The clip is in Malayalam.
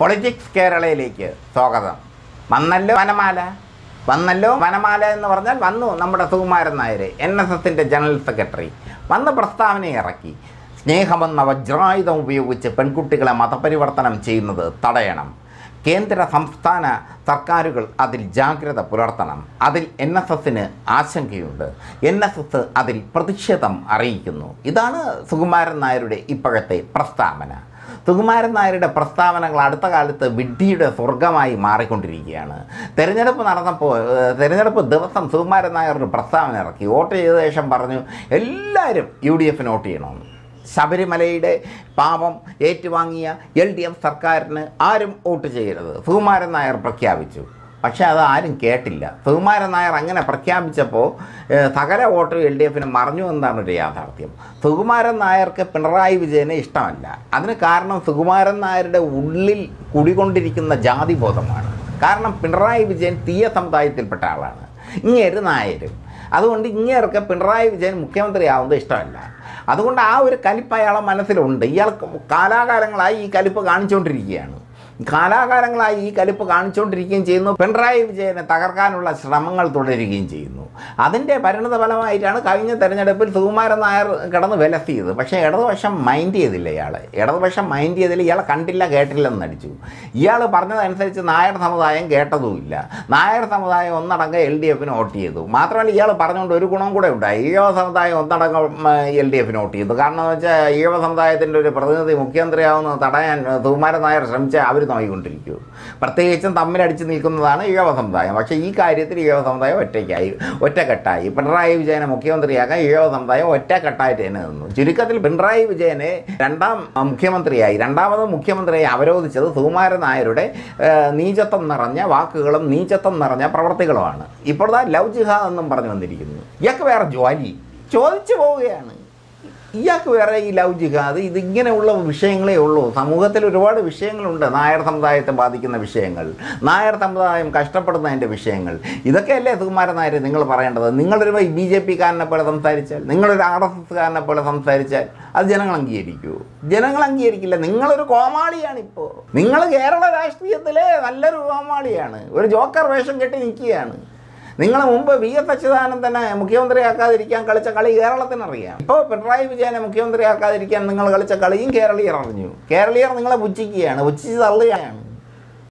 പൊളിറ്റിക്സ് കേരളയിലേക്ക് സ്വാഗതം വന്നല്ലോ വനമാല വന്നല്ലോ വനമാല എന്ന് പറഞ്ഞാൽ വന്നു നമ്മുടെ സുകുമാരൻ നായർ എൻ എസ് എസിൻ്റെ ജനറൽ സെക്രട്ടറി വന്ന് പ്രസ്താവന ഇറക്കി സ്നേഹമെന്ന വജ്രായുധം ഉപയോഗിച്ച് പെൺകുട്ടികളെ മതപരിവർത്തനം ചെയ്യുന്നത് തടയണം കേന്ദ്ര സംസ്ഥാന സർക്കാരുകൾ അതിൽ ജാഗ്രത പുലർത്തണം അതിൽ എൻ എസ് എസിന് ആശങ്കയുണ്ട് എൻ എസ് എസ് അതിൽ പ്രതിഷേധം അറിയിക്കുന്നു ഇതാണ് സുകുമാരൻ നായരുടെ ഇപ്പോഴത്തെ പ്രസ്താവന സുകുമാരൻ നായരുടെ പ്രസ്താവനകൾ അടുത്ത കാലത്ത് വിഡ്ഢിയുടെ സ്വർഗമായി മാറിക്കൊണ്ടിരിക്കുകയാണ് തെരഞ്ഞെടുപ്പ് നടന്നപ്പോൾ തെരഞ്ഞെടുപ്പ് ദിവസം സുകുമാരൻ നായർ ഒരു പ്രസ്താവന ഇറക്കി വോട്ട് ചെയ്ത ശേഷം പറഞ്ഞു എല്ലാവരും യു ഡി എഫിന് വോട്ട് ചെയ്യണമെന്ന് ശബരിമലയുടെ പാപം ഏറ്റുവാങ്ങിയ എൽ ഡി എഫ് സർക്കാരിന് ആരും വോട്ട് ചെയ്യരുത് സുകുമാരൻ നായർ പ്രഖ്യാപിച്ചു പക്ഷേ അത് ആരും കേട്ടില്ല സുകുമാരൻ നായർ അങ്ങനെ പ്രഖ്യാപിച്ചപ്പോൾ തകര വോട്ട് എൽ ഡി എഫിന് മറിഞ്ഞു എന്നാണ് ഒരു യാഥാർത്ഥ്യം സുകുമാരൻ നായർക്ക് പിണറായി വിജയനെ ഇഷ്ടമല്ല അതിന് കാരണം സുകുമാരൻ നായരുടെ ഉള്ളിൽ കുടികൊണ്ടിരിക്കുന്ന ബോധമാണ് കാരണം പിണറായി വിജയൻ തീയ സമുദായത്തിൽപ്പെട്ട ആളാണ് ഇങ്ങേര് നായരും അതുകൊണ്ട് ഇങ്ങേർക്ക് പിണറായി വിജയൻ മുഖ്യമന്ത്രിയാവുന്നത് ഇഷ്ടമല്ല അതുകൊണ്ട് ആ ഒരു കലിപ്പ് അയാളെ മനസ്സിലുണ്ട് ഇയാൾ കാലാകാലങ്ങളായി ഈ കലിപ്പ് കാണിച്ചുകൊണ്ടിരിക്കുകയാണ് കാലാകാലങ്ങളായി ഈ കലിപ്പ് കാണിച്ചുകൊണ്ടിരിക്കുകയും ചെയ്യുന്നു പിണറായി വിജയനെ തകർക്കാനുള്ള ശ്രമങ്ങൾ തുടരുകയും ചെയ്യുന്നു അതിൻ്റെ പരിണത ഫലമായിട്ടാണ് കഴിഞ്ഞ തെരഞ്ഞെടുപ്പിൽ സുകുമാരൻ നായർ കിടന്ന് വിലസിയത് പക്ഷേ ഇടതുപക്ഷം മൈൻഡ് ചെയ്തില്ല ഇയാൾ ഇടതുപക്ഷം മൈൻഡ് ചെയ്തില്ല ഇയാൾ കണ്ടില്ല കേട്ടില്ലെന്ന് നടിച്ചു ഇയാൾ പറഞ്ഞതനുസരിച്ച് നായർ സമുദായം കേട്ടതുമില്ല നായർ സമുദായം ഒന്നടങ്കം എൽ ഡി എഫിന് വോട്ട് ചെയ്തു മാത്രമല്ല ഇയാൾ പറഞ്ഞുകൊണ്ട് ഒരു ഗുണം കൂടെ ഉണ്ടായി ഈഴവ സമുദായം ഒന്നടങ്കം എൽ ഡി എഫിന് വോട്ട് ചെയ്തു കാരണം എന്ന് വെച്ചാൽ ഈഴവ സമുദായത്തിൻ്റെ ഒരു പ്രതിനിധി മുഖ്യമന്ത്രിയാവുന്നത് തടയാൻ സുകുമാരൻ നായർ ശ്രമിച്ച അവർ സ്ഥാപിതമായിക്കൊണ്ടിരിക്കുകയുള്ളൂ പ്രത്യേകിച്ചും തമ്മിലടിച്ച് നിൽക്കുന്നതാണ് ഈഴവ സമുദായം പക്ഷേ ഈ കാര്യത്തിൽ ഈഴവ സമുദായം ഒറ്റയ്ക്കായി ഒറ്റക്കെട്ടായി പിണറായി വിജയനെ മുഖ്യമന്ത്രിയാക്കാൻ ഈഴവ സമുദായം ഒറ്റക്കെട്ടായിട്ട് തന്നെ നിന്നു ചുരുക്കത്തിൽ പിണറായി വിജയനെ രണ്ടാം മുഖ്യമന്ത്രിയായി രണ്ടാമത് മുഖ്യമന്ത്രിയായി അവരോധിച്ചത് സുകുമാരൻ നായരുടെ നീചത്വം നിറഞ്ഞ വാക്കുകളും നീചത്വം നിറഞ്ഞ പ്രവർത്തികളുമാണ് ഇപ്പോഴത്തെ ലവ് ജിഹാദ് എന്നും പറഞ്ഞു വന്നിരിക്കുന്നു ഇയാൾക്ക് വേറെ ജോലി ചോദിച്ചു പോവുകയാണ് ഇയാൾക്ക് വേറെ ഈ ലവ് ജിഹാദ് ഇതിങ്ങനെയുള്ള വിഷയങ്ങളേ ഉള്ളൂ സമൂഹത്തിൽ ഒരുപാട് വിഷയങ്ങളുണ്ട് നായർ സമുദായത്തെ ബാധിക്കുന്ന വിഷയങ്ങൾ നായർ സമുദായം കഷ്ടപ്പെടുന്നതിൻ്റെ വിഷയങ്ങൾ ഇതൊക്കെയല്ലേ സുകുമാരൻ നായർ നിങ്ങൾ പറയേണ്ടത് നിങ്ങളൊരു ബി ജെ കാരനെ പോലെ സംസാരിച്ചാൽ നിങ്ങളൊരു ആർ എസ് എസ്കാരനെ പോലെ സംസാരിച്ചാൽ അത് ജനങ്ങൾ അംഗീകരിക്കൂ ജനങ്ങൾ അംഗീകരിക്കില്ല നിങ്ങളൊരു കോമാളിയാണിപ്പോൾ നിങ്ങൾ കേരള രാഷ്ട്രീയത്തിലെ നല്ലൊരു കോമാളിയാണ് ഒരു ജോക്കർ വേഷം കെട്ടി നിൽക്കുകയാണ് നിങ്ങളെ മുമ്പ് വി എസ് അച്യുതാനന്ദനെ മുഖ്യമന്ത്രിയാക്കാതിരിക്കാൻ കളിച്ച കളി കേരളത്തിനറിയാം ഇപ്പോൾ പിണറായി വിജയനെ മുഖ്യമന്ത്രിയാക്കാതിരിക്കാൻ നിങ്ങൾ കളിച്ച കളിയും കേരളീയർ അറിഞ്ഞു കേരളീയർ നിങ്ങളെ പുച്ഛിക്കുകയാണ് പുച്ഛിച്ച് തള്ളുകയാണ്